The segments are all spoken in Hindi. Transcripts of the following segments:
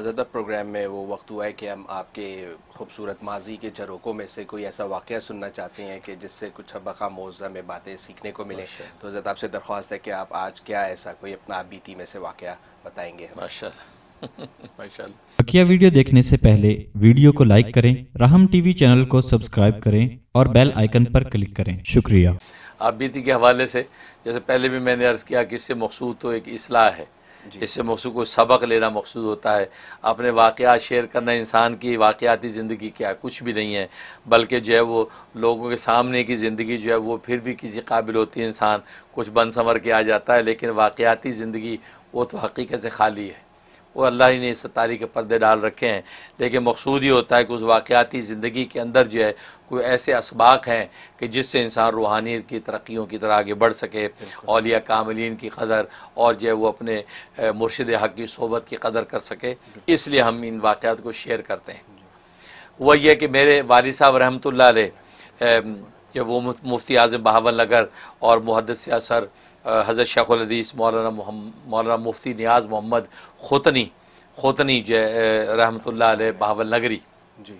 जदब प्रोग्राम में वो वक्त हुआ है कि हम आपके खूबसूरत माजी के झरोकों में से कोई ऐसा वाक़ सुनना चाहते हैं कि जिससे कुछ हबका मौजा में बातें सीखने को मिले तो हजरत आपसे दरख्वास्त है कि आप आज क्या ऐसा कोई अपना बीती में से वाक़ बताएंगे माशा बकिया वीडियो देखने से पहले वीडियो को लाइक करें राहम टीवी चैनल को सब्सक्राइब करें और बेल आइकन पर क्लिक करें शुक्रिया आप बीती के हवाले से जैसे पहले भी मैंने अर्ज़ किया कि इससे मखसूद तो एक असलाह है इससे मौसू को सबक लेना मखसूस होता है अपने वाक़ शेयर करना इंसान की वाक़ाती ज़िंदगी क्या कुछ भी नहीं है बल्कि जो है वो लोगों के सामने की ज़िंदगी जो है वो फिर भी किसी काबिल होती है इंसान कुछ बन संवर के आ जाता है लेकिन वाक़ाती ज़िंदगी वो तो हकीकत से खाली है वो अल्लाह ही ने इस तारी के पर्दे डाल रखे हैं लेकिन मकसूद ये होता है कि उस वाक़ाती ज़िंदगी के अंदर जो है कोई ऐसे इसबाक हैं कि जिससे इंसान रूहानियत की तरक्यों की तरह आगे बढ़ सके अलिया कामलिन की कदर और जो है वो अपने मुर्शद हक की सोबत की कदर कर सके इसलिए हम इन वाक़ात को शेयर करते हैं वह यह कि मेरे वाली साहब रहमत ला जब वो मुफ्ती आज़म बहावल नगर और मुहदस सर हज़रत शेखुलदीस मौलाना मौलाना मुफ्ती नियाज़ मोहम्मद खोतनी खोतनी जय रहमत बहावल नगरी जी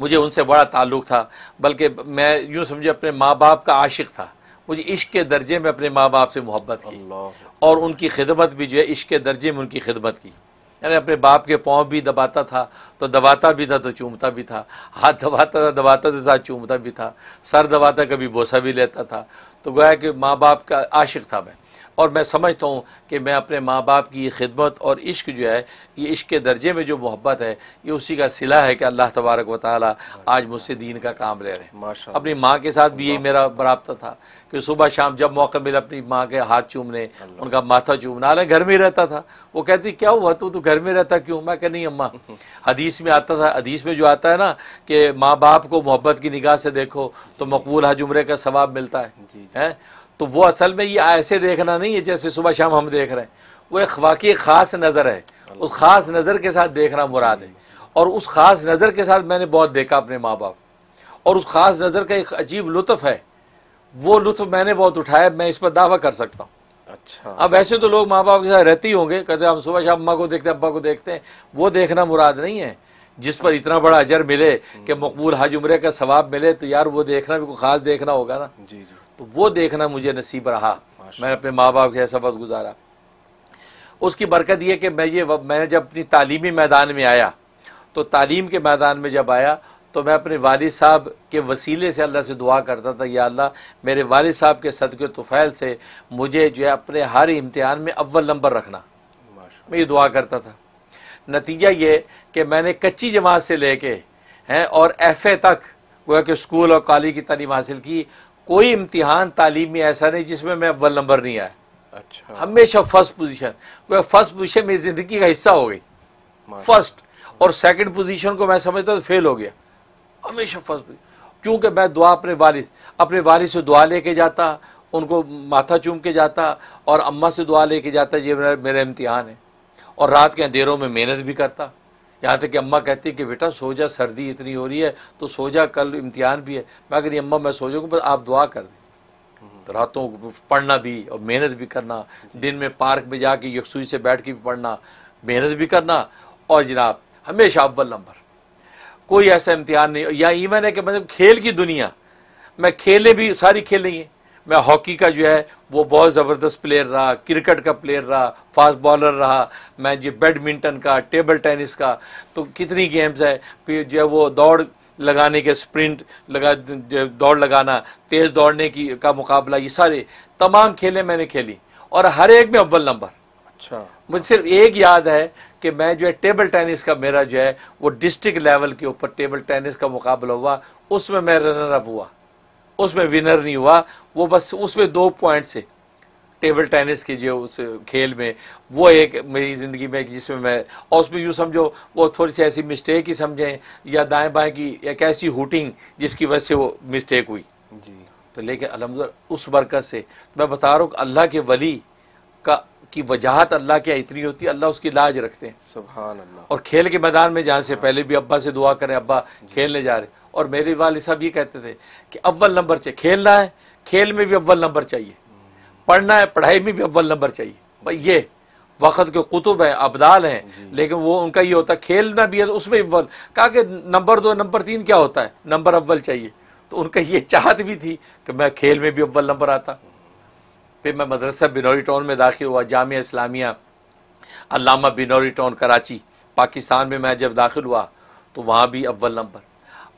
मुझे उनसे बड़ा ताल्लुक़ था बल्कि मैं यूँ समझे अपने माँ बाप का आशिक था मुझे इश्क के दर्जे में अपने माँ बाप से मोहब्बत की और उनकी खिदमत भी जो है इश्क के दर्जे में उनकी खिदमत की यानी अपने बाप के पाँव भी दबाता था तो दबाता भी था तो चूमता भी था हाथ दबाता था दबाता था चूमता भी था सर दबाता कभी बोसा भी लेता था तो गोया कि माँ बाप का आशिक था मैं और मैं समझता हूँ कि मैं अपने माँ बाप की खिदमत और इश्क जो है ये इश्क के दर्जे में जो मोहब्बत है ये उसी का सिला है कि अल्लाह तबारक व ताली आज मुझसे दीन का काम ले रहे हैं अपनी माँ के साथ भी यही मेरा बराबता था कि सुबह शाम जब मौका मिला अपनी माँ के हाथ चूमने उनका माथा चूमना हालांकि घर में रहता था वो कहती क्या हुआ तू तो घर में रहता क्यों मैं कह नहीं अम्मा हदीस में आता था हदीस में जो आता है ना कि माँ बाप को मोहब्बत की निगाह से देखो तो मकबूल हज उम्र का सवाब मिलता है, है? तो वो असल में ये ऐसे देखना नहीं है जैसे सुबह शाम हम देख रहे हैं वो एक वाकई ख़ास नज़र है उस ख़ास नज़र के साथ देखना मुराद है और उस ख़ास नज़र के साथ मैंने बहुत देखा अपने माँ बाप और उस ख़ास नज़र का एक अजीब लुत्फ़ है वो लुत्फ़ मैंने बहुत उठाया मैं इस पर दावा कर सकता हूँ अच्छा अब वैसे तो लोग माँ बाप के साथ रहते ही होंगे कहते हम सुबह शाम अम्मा को देखते अब्बा को देखते हैं वो देखना मुराद नहीं है जिस पर इतना बड़ा अजर मिले कि हम्म। मकबूल हज उम्र का सवाब मिले तो यार वो देखना भी कोई ख़ास देखना होगा ना जी जी तो वो देखना मुझे नसीब रहा मैंने अपने माँ बाप के ऐसा वक्त गुजारा उसकी बरकत यह कि मैं ये मैं जब अपनी तालीमी मैदान में आया तो तालीम के मैदान में जब आया तो मैं अपने वालिद साहब के वसीले से अल्लाह से दुआ करता था या अल्लाह मेरे वालिद साहब के सदक़े तुफ़ैल से मुझे जो है अपने हर इम्तहान में अव्वल नंबर रखना मैं ये दुआ करता था नतीजा ये कि मैंने कच्ची जमात से लेके हैं और एफ़ ए तक गोया कि स्कूल और कॉलेज की तालीम हासिल की कोई इम्तिहान तालीम में ऐसा नहीं जिसमें मैं अव्वल नंबर नहीं आया अच्छा हमेशा फर्स्ट पोजिशन फर्स्ट पोजिशन मेरी जिंदगी का हिस्सा हो गई फर्स्ट और सेकेंड पोजिशन को मैं समझता था फेल तो हो गया हमेशा फर्स्ट पोजिशन क्योंकि मैं दुआ अपने वालिद अपने वालिद से दुआ लेके जाता उनको माथा चूम के जाता और अम्मा से दुआ लेके जाता ये मेरा इम्तिहान है और रात के अंधेरों में मेहनत भी करता यहाँ तक कि अम्मा कहती है कि बेटा सो जा सर्दी इतनी हो रही है तो सो जा कल इम्तिहान भी है मैं कह रही अम्मा मैं सो जाऊँगा बस आप दुआ कर दें तो रातों को पढ़ना भी और मेहनत भी करना दिन में पार्क में जाके यकसुई से बैठ के भी पढ़ना मेहनत भी करना और जनाब हमेशा अव्वल नंबर कोई ऐसा इम्तिहान नहीं या इवन है कि मतलब खेल की दुनिया मैं खेले भी सारी खेल नहीं है मैं हॉकी का जो है वो बहुत ज़बरदस्त प्लेयर रहा क्रिकेट का प्लेयर रहा फास्ट बॉलर रहा मैं ये बैडमिंटन का टेबल टेनिस का तो कितनी गेम्स है फिर जो है वो दौड़ लगाने के स्प्रिंट लगा दौड़ लगाना तेज़ दौड़ने की का मुकाबला ये सारे तमाम खेलें मैंने खेली और हर एक में अव्वल नंबर अच्छा मुझे सिर्फ एक याद है कि मैं जो है टेबल टेनिस का मेरा जो है वो डिस्ट्रिक्ट लेवल के ऊपर टेबल टेनिस का मुकाबला हुआ उसमें मैं रनर अप हुआ उसमें विनर नहीं हुआ वो बस उसमें दो पॉइंट से टेबल टेनिस की जो उस खेल में वो एक मेरी ज़िंदगी में जिसमें मैं और उसमें यूँ समझो वो थोड़ी सी ऐसी मिस्टेक ही समझें या दाएँ बाएँ की एक ऐसी हुटिंग जिसकी वजह से वो मिस्टेक हुई जी तो लेकिन अलहमद उस बरकत से मैं बता रहा हूँ अल्लाह के वली का की वजाहत अल्लाह के इतनी होती है अल्लाह उसकी लाज रखते हैं सुबह और खेल के मैदान में जहाँ से हाँ। पहले भी अब्बा से दुआ करें अब्बा खेलने जा रहे और मेरे वाले साहब ये कहते थे कि अव्वल नंबर चाहिए खेलना है खेल में भी अव्वल नंबर चाहिए पढ़ना है पढ़ाई में भी अव्वल नंबर चाहिए भाई ये वक़्त के कुतुब हैं अबदाल हैं लेकिन वो उनका ये होता है खेलना भी है तो उसमें अव्वल कहा कि नंबर दो नंबर तीन क्या होता है नंबर अव्वल चाहिए तो उनका ये चाहत भी थी कि मैं खेल में भी अव्वल नंबर आता फिर मैं मदरसा बिनौरी टाउन में दाखिल हुआ जामिया इस्लामिया अलामा बिनौरी टाउन कराची पाकिस्तान में मैं जब दाखिल हुआ तो वहाँ भी अव्वल नंबर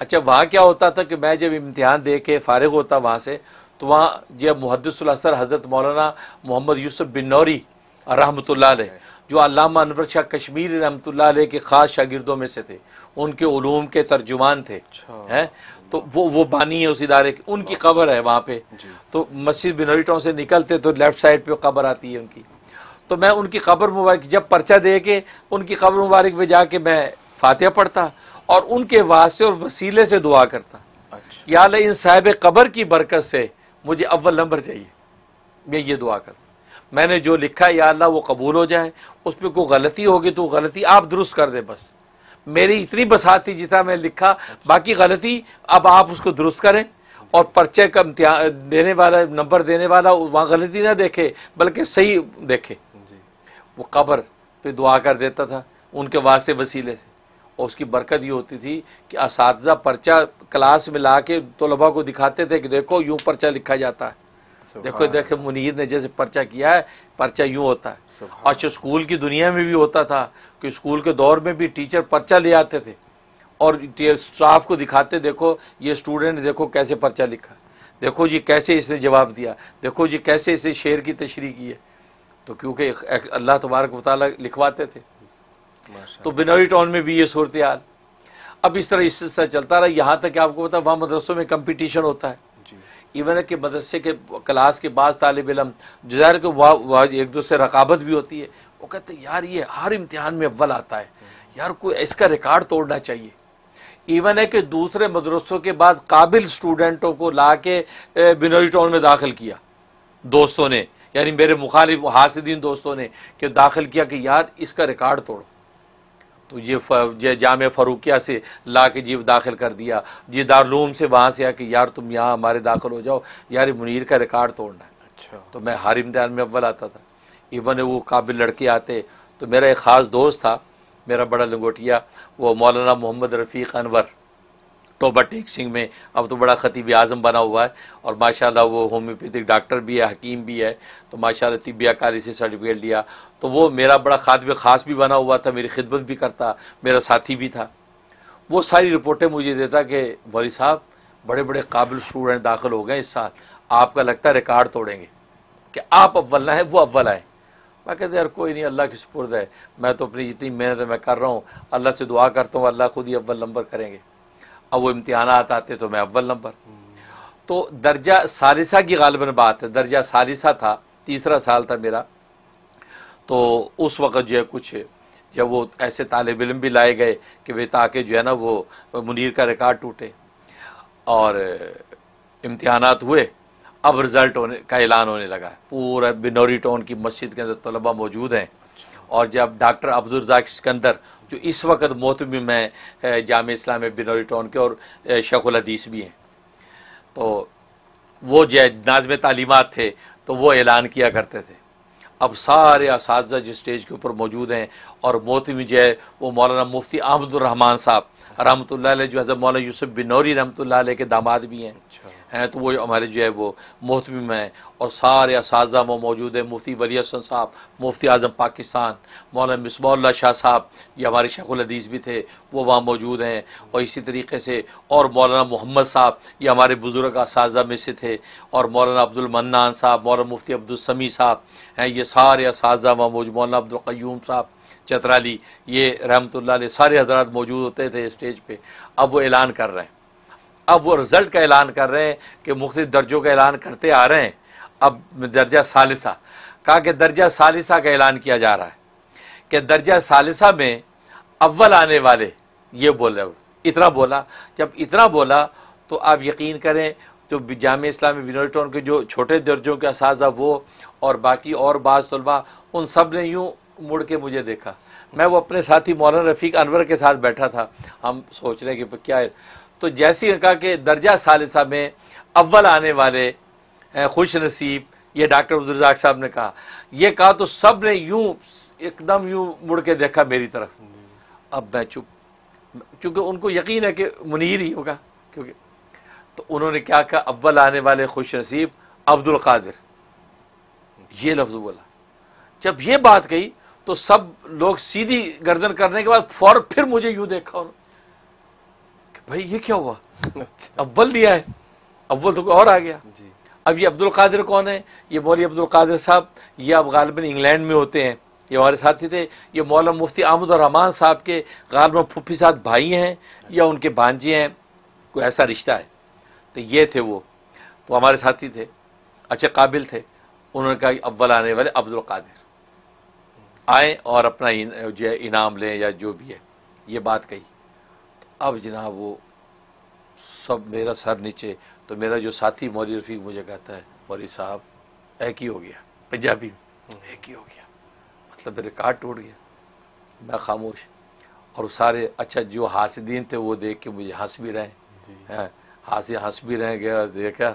अच्छा वहाँ क्या होता था कि मैं जब इम्तिहान दे के फ़ारग होता वहाँ से तो वहाँ जब मुहदसर हज़रत मौलाना मोहम्मद यूसुफ बिन नौरी रहमत ने जो अलामा अनवर शाह कश्मीर रहमत के ख़ास शागिदों में से थे उनके ूम के तर्जुमान थे अच्छा। हैं तो वो वो बानी है उस इदारे की उनकी हाँ। कबर है वहाँ पे तो मस्जिद बिनोरीटों से निकलते तो लेफ़्ट साइड पर कबर आती है उनकी तो मैं उनकी कबर मुबारक जब पर्चा दे के उनकी कबर मुबारक में जाके मैं फातह पढ़ता और उनके वास्ते और वसीले से दुआ करता अच्छा। या इन साहब कबर की बरकत से मुझे अव्वल नंबर चाहिए मैं ये दुआ करता मैंने जो लिखा या वो कबूल हो जाए उस पर कोई गलती होगी तो गलती आप दुरुस्त कर दें बस मेरी इतनी बसात थी जितना मैं लिखा अच्छा। बाकी गलती अब आप उसको दुरुस्त करें और पर्चे का देने वाला नंबर देने वाला वहाँ गलती ना देखे बल्कि सही देखे वो कबर पे दुआ कर देता था उनके वास्ते वसीले से और उसकी बरकत ये होती थी कि इस पर्चा क्लास में ला के तलबा को दिखाते थे कि देखो यूँ पर्चा लिखा जाता है देखो देखो मुनीर ने जैसे पर्चा किया है पर्चा यूँ होता है और अच्छा, स्कूल की दुनिया में भी होता था कि स्कूल के दौर में भी टीचर पर्चा ले आते थे और स्टाफ को दिखाते देखो ये स्टूडेंट देखो कैसे पर्चा लिखा देखो जी कैसे इसने जवाब दिया देखो जी कैसे इसने शेर की तशरी की है तो क्योंकि अल्लाह तबारक वाली लिखवाते थे तो बिनौरी टाउन में भी ये सूरत हाल अब इस तरह इस तरह चलता रहा यहाँ तक आपको पता वहाँ मदरसों में कम्पिटिशन होता है इवन है कि मदरसे के क्लास के बाद तालब इलम जाहिर को वहाँ वा, एक दूसरे रकाबत भी होती है वो कहते हैं यार ये हर इम्तहान में अव्वल आता है यार कोई इसका रिकॉर्ड तोड़ना चाहिए इवन है कि दूसरे मदरसों के बाद काबिल स्टूडेंटों को ला के बिनोई टाउन में दाखिल किया दोस्तों ने यानी मेरे मुखालिफ हासदीन दोस्तों ने कि दाखिल किया कि यार इसका रिकॉर्ड तोड़ो तो ये जाम फ़रूकिया से ला के जीव दाखिल कर दिया ये दारूम से वहाँ से आके यार तुम यहाँ हमारे दाखिल हो जाओ यार मुनीर का रिकॉर्ड तोड़ना है अच्छा तो मैं हर इम्तहान में अव्वल आता था इवन वो काबिल लड़के आते तो मेरा एक ख़ास दोस्त था मेरा बड़ा लंगोटिया वो मौलाना मोहम्मद रफ़ीक अनवर तोबा टेक सिंह में अब तो बड़ा ख़तीब आज़म बना हुआ है और माशाल्लाह वो होम्योपैथिक डॉक्टर भी है हकीम भी है तो माशाल्लाह तिबिया कारी से सर्टिफिकेट लिया तो वो मेरा बड़ा खातब ख़ास भी बना हुआ था मेरी खिदमत भी करता मेरा साथी भी था वो सारी रिपोर्टें मुझे देता कि वरी साहब बड़े बड़े काबिल स्टूडेंट दाखिल हो गए इस साल आपका लगता है रिकॉर्ड तोड़ेंगे कि आप अव्वल ना है वो अव्वल आए मैं कहते यार कोई नहीं अल्लाह की सुपुर्द है मैं तो अपनी जितनी मेहनत मैं कर रहा हूँ अल्लाह से दुआ करता हूँ अल्लाह खुद ही अव्वल नंबर करेंगे अब वो इम्तहान आते तो मैं अव्वल नंबर तो दर्जा सालिसा की गालबन बात है दर्जा सालिसा था तीसरा साल था मेरा तो उस वक़्त जो है कुछ जब वो ऐसे तालब इलम भी लाए गए कि भाई ताकि जो है ना वो मुनीर का रिकॉर्ड टूटे और इम्तहान हुए अब रिज़ल्ट होने का ऐलान होने लगा है पूरा बिनौरी टाउन की मस्जिद के अंदर तलबा मौजूद हैं और जब डॉक्टर अब्दुलरजाक सिकंदर जो इस वक्त मोहतम है जाम इस्लाम बिनोरी टाउन के और शेखुल हदीस भी हैं तो वो जो नाजम तालीमत थे तो वो ऐलान किया करते थे अब सारे इस स्टेज के ऊपर मौजूद हैं और मोहतम जो है वो मौलाना मुफ्ती अहमदुलरहमान साहब रहमत जो हज़रत मौलाना यूसुफ बिनौरी रहमत के दामाद भी हैं अच्छा। हैं तो वो हमारे जो है वो मोहतम हैं और सारे इस मौजूद हैं मुफ्ती वली हसन साहब मुफ्ती आजम पाकिस्तान मौलाना मिसबा शाह साहब ये हमारे शेखुलदीस भी थे वो वहाँ मौजूद हैं और इसी तरीके से और मौलाना मोहम्मद साहब ये हमारे बुज़ुर्ग इस में से थे और मौलाना अब्दुलमन्नान साहब मौलाना मुफ्ती अब्दुलसमी साहब हैं ये सारे इस वहाँ मौजूद मौलाना अब्दुल्यूम साहब चतराली ये रहमत सारे हजरात मौजूद होते थे स्टेज पर अब वो ऐलान कर रहे हैं अब वो रिज़ल्ट का ऐलान कर रहे हैं कि मुख्त दर्जों का ऐलान करते आ रहे हैं अब दर्जा सालसा कहा कि दर्जा सालसा का ऐलान किया जा रहा है कि दर्जा सालसा में अव्वल आने वाले ये बोले इतना बोला जब इतना बोला तो आप यकीन करें जो तो जाम इस्लामी यूनिवर्सिटी के जो छोटे दर्जों के इस वो और बाकी और बाज़ तलबा उन सब ने यूँ मुड़ के मुझे देखा मैं वो अपने साथी मौलाना रफ़ीक अनवर के साथ बैठा था हम सोच रहे कि क्या है तो जैसे ही कहा कि दर्जा सालसा में अव्वल आने वाले खुश नसीब ये डॉक्टर अब्दुलजाक साहब ने कहा यह कहा तो सब ने यूं एकदम यूं मुड़ के देखा मेरी तरफ अब मैं चुप क्योंकि उनको यकीन है कि मुनीर ही होगा क्योंकि तो उन्होंने क्या कहा अव्वल आने वाले खुश नसीब अब्दुल कादिर ये लफ्ज़ बोला जब ये बात कही तो सब लोग सीधी गर्दन करने के बाद फौर फिर मुझे यूं देखा उन्होंने भाई ये क्या हुआ अव्वल लिया है अव्वल तो और आ गया अब ये अब्दुल कादिर कौन है ये मौली अब्दुल कादिर साहब ये अब गालबन इंग्लैंड में होते हैं ये हमारे साथी थे ये मौलाना मुफ्ती रहमान साहब के गालबन फुफी साहब भाई हैं या उनके भांजे हैं कोई ऐसा रिश्ता है तो ये थे वो तो हमारे साथी थे अच्छे काबिल थे उन्होंने कहा अव्वल आने वाले अब्दुल कादिर आएँ और अपना जो है इनाम लें या जो भी है ये बात कही तो अब जनाब वो सब मेरा सर नीचे तो मेरा जो साथी मौल रफीक मुझे कहता है मौरी साहब एक ही हो गया पंजाबी एक ही हो गया मतलब मेरे रिकॉर्ड टूट गया मैं खामोश और सारे अच्छा जो हासदीन थे वो देख के मुझे हंस भी रहे हैं हंसी हाँ, हंस भी रहे गया देखा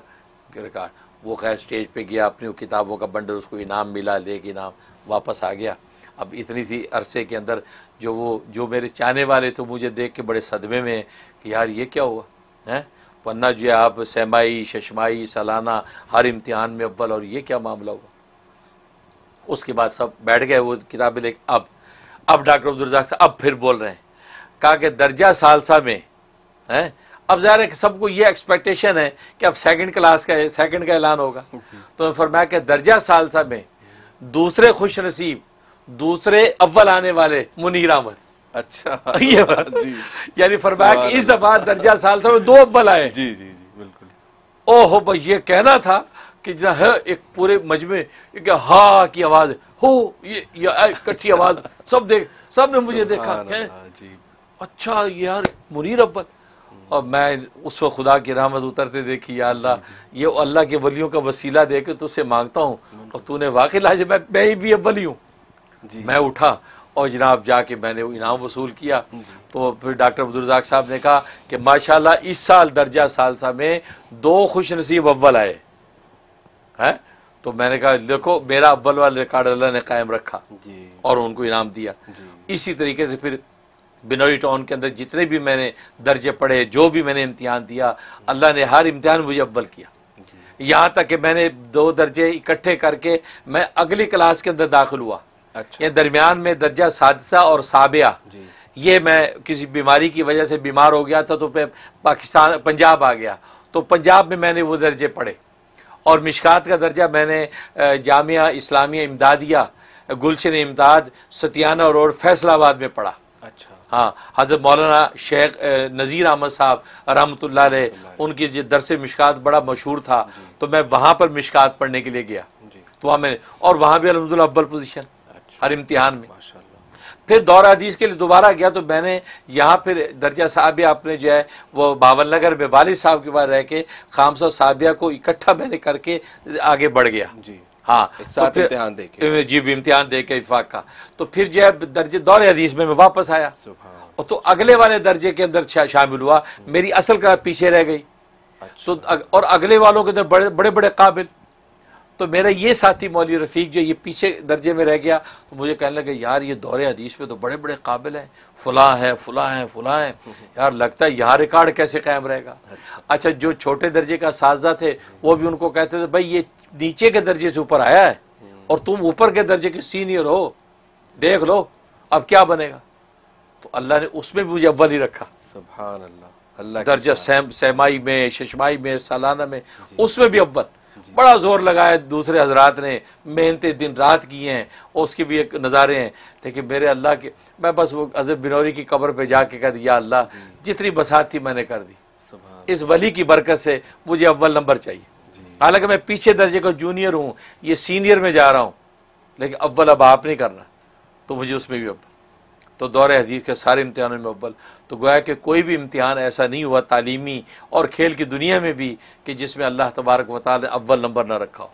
रिकॉर्ड वो खैर स्टेज पे गया अपनी किताबों का बंडल उसको इनाम मिला लेके इनाम वापस आ गया अब इतनी सी अरसे के अंदर जो वो जो मेरे चाहने वाले तो मुझे देख के बड़े सदमे में कि यार ये क्या हुआ है वरना जो आप सहमाई शशमाई सालाना हर इम्तिहान में अव्वल और ये क्या मामला हुआ उसके बाद सब बैठ गए वो किताबें लेके अब अब डॉक्टर अब्दुलरजाक साहब अब फिर बोल रहे हैं कहा कि दर्जा सालसा में है अब ज़ाहिर है कि सबको ये एक्सपेक्टेशन है कि अब सेकंड क्लास का सेकंड का ऐलान होगा तो फरमाया कि दर्जा सालसा में दूसरे खुश नसीब दूसरे अव्वल आने वाले मुनीर अहमद अच्छा यानी फरमाया कि इस दफा दर्जा साल था दो अव्वल आए जी जी जी बिल्कुल ओहो भाई ये कहना था कि जो है एक पूरे मजमे एक हा की आवाज हो ये इकट्ठी आवाज सब देख सब ने मुझे देखा है अच्छा यार मुनीर अब्बल और मैं उस वक्त खुदा की रहमत उतरते देखी या अल्लाह ये अल्लाह के वलियों का वसीला देकर के तुझसे मांगता हूँ और तूने वाकई लाज मैं मैं ही भी अव्वली हूँ मैं उठा और जनाब जाके मैंने इनाम वसूल किया तो फिर डॉक्टर अब्दुलजाक साहब ने कहा कि माशाल्लाह इस साल दर्जा सालसा में दो खुश नसीब अव्वल आए हैं तो मैंने कहा देखो मेरा अव्वल वाला रिकॉर्ड अल्लाह ने कायम रखा और उनको इनाम दिया इसी तरीके से फिर बिनोई टाउन के अंदर जितने भी मैंने दर्जे पढ़े जो भी मैंने इम्तिहान दिया अल्लाह ने हर इम्तिहान मुझे अव्वल किया यहाँ तक कि मैंने दो दर्जे इकट्ठे करके मैं अगली क्लास के अंदर दाखिल हुआ अच्छा। या दरमियान में दर्जा सादसा और साबिया ये मैं किसी बीमारी की वजह से बीमार हो गया था तो पाकिस्तान पंजाब आ गया तो पंजाब में मैंने वो दर्जे पढ़े और मिशकात का दर्जा मैंने जामिया इस्लामिया इमदादिया गुलशन इमदाद सतियाना रोड फैसलाबाद में पढ़ा अच्छा हाँ हज़रत मौलाना शेख नज़ीर अहमद साहब रहमत ला उनकी जो दरस मिशकात बड़ा मशहूर था तो मैं वहाँ पर मिशकात पढ़ने के लिए गया तो वहाँ मैंने और वहाँ भी अलहमदिल्ला अव्वल पोजीशन हर इम्तिहान में फिर दौर हदीस के लिए दोबारा गया तो मैंने यहाँ फिर दर्जा साहबिया अपने जो है वो भावल नगर में वालिद साहब के पास रह के खामसा साहबिया को इकट्ठा मैंने करके आगे बढ़ गया जी हाँ तो जी भी इम्तिहान दे के इफाक का तो फिर जो है दर्जे दौर हदीस में वापस आया और तो अगले वाले दर्जे के अंदर शामिल हुआ हम्म। मेरी असल का पीछे रह गई अच्छा। तो और अगले वालों के अंदर बड़े बड़े काबिल तो मेरा ये साथी मौली रफ़ीक जो ये पीछे दर्जे में रह गया तो मुझे कहने लगे यार ये दौरे हदीस में तो बड़े बड़े काबिल हैं फुला है फुला है फुला है यार लगता है यहाँ रिकॉर्ड कैसे कायम रहेगा अच्छा।, अच्छा जो छोटे दर्जे का साजा थे वो भी उनको कहते थे भाई ये नीचे के दर्जे से ऊपर आया है और तुम ऊपर के दर्जे के सीनियर हो देख लो अब क्या बनेगा तो अल्लाह ने उसमें भी मुझे अव्वल ही रखा अल्लाह दर्जा सहमाई में शशमाई में सालाना में उसमें भी अव्वल बड़ा जोर लगाया दूसरे हजरात ने मेहनतें दिन रात की हैं उसके भी एक नज़ारे हैं लेकिन मेरे अल्लाह के मैं बस वो अजब बिनौरी की कब्र पर जाके कह दिया अल्लाह जितनी बसात थी मैंने कर दी इस वली की बरकत से मुझे अव्वल नंबर चाहिए हालांकि मैं पीछे दर्जे का जूनियर हूँ ये सीनियर में जा रहा हूँ लेकिन अव्वल अब आप नहीं करना तो मुझे उसमें भी अब तो दौर हदीस के सारे इम्तहानों में अव्वल तो गोया कि कोई भी इम्तहान ऐसा नहीं हुआ तालीमी और खेल की दुनिया में भी कि जिसमें अल्लाह तबारक वाल अव्वल नंबर ना रखा हो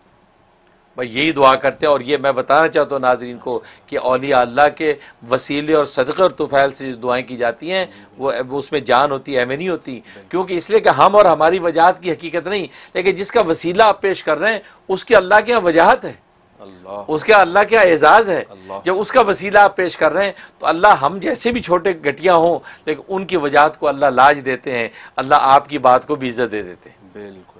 भाई यही दुआ करते हैं और ये मैं बताना चाहता हूँ नाजरीन को कि अलिया अल्लाह के वसीले और सदक़ और तुफ़ैल से जो दुआएँ की जाती हैं वो उसमें जान होती है नहीं होती क्योंकि इसलिए कि हम और हमारी वजाहत की हकीकत नहीं लेकिन जिसका वसीला आप पेश कर रहे हैं उसकी अल्लाह के यहाँ वजाहत है उसके अल्लाह क्या एजाज़ है जब उसका वसीला आप पेश कर रहे हैं तो अल्लाह हम जैसे भी छोटे घटिया हों लेकिन उनकी वजाहत को अल्लाह लाज देते हैं अल्लाह आपकी बात को भी इज्जत दे देते हैं बिल्कुल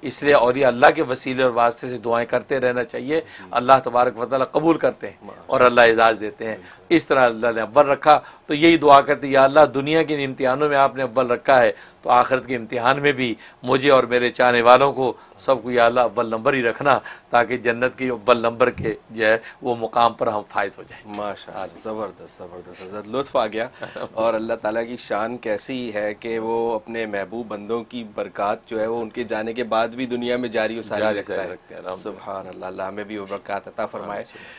तो इसलिए और ये अल्लाह के वसीले और वास्ते से दुआएं करते रहना चाहिए अल्लाह तबारक वाली कबूल करते हैं और अल्लाह एजाज़ देते हैं इस तरह अल्लाह ने अव्वल रखा तो यही दुआ करते या अल्लाह दुनिया के इम्तिहानों इम्तहानों में आपने अव्वल रखा है तो आखिरत के इम्तहान में भी मुझे और मेरे चाहने वालों को सबको यह अल्लाह अव्वल नंबर ही रखना ताकि जन्नत की अव्वल नंबर के जो है वो मुकाम पर हम फायज हो जाए माशा ज़बरदस्त ज़बरदस्त लुत्फ आ गया और अल्लाह ताला की शान कैसी है कि वो अपने महबूब बंदों की बरकत जो है वो उनके जाने के बाद भी दुनिया में जारी रखता है सुबह अल्लाह हमें भी वो बरकत अता फरमाए